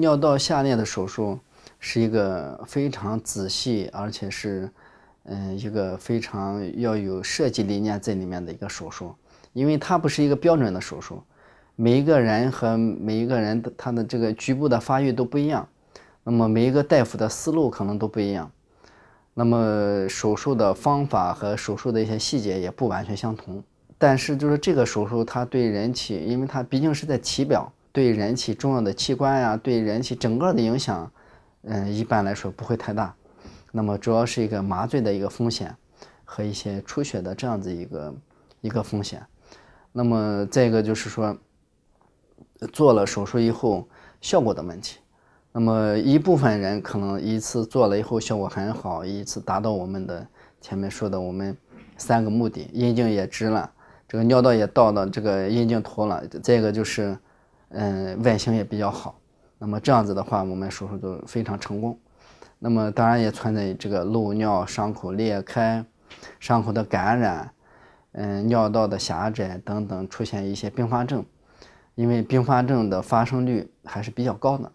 尿道下裂的手术是一个非常仔细，而且是，嗯，一个非常要有设计理念在里面的一个手术，因为它不是一个标准的手术，每一个人和每一个人他的这个局部的发育都不一样，那么每一个大夫的思路可能都不一样，那么手术的方法和手术的一些细节也不完全相同，但是就是这个手术它对人体，因为它毕竟是在体表。对人体重要的器官呀，对人体整个的影响，嗯，一般来说不会太大。那么主要是一个麻醉的一个风险和一些出血的这样子一个一个风险。那么再一个就是说，做了手术以后效果的问题。那么一部分人可能一次做了以后效果很好，一次达到我们的前面说的我们三个目的：阴茎也直了，这个尿道也到了，这个阴茎脱了。再一个就是。嗯，外形也比较好。那么这样子的话，我们手术就非常成功。那么当然也存在这个漏尿、伤口裂开、伤口的感染、嗯，尿道的狭窄等等出现一些并发症。因为并发症的发生率还是比较高的。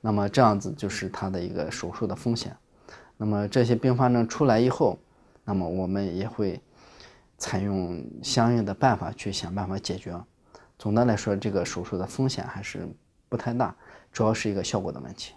那么这样子就是它的一个手术的风险。那么这些并发症出来以后，那么我们也会采用相应的办法去想办法解决。总的来说，这个手术的风险还是不太大，主要是一个效果的问题。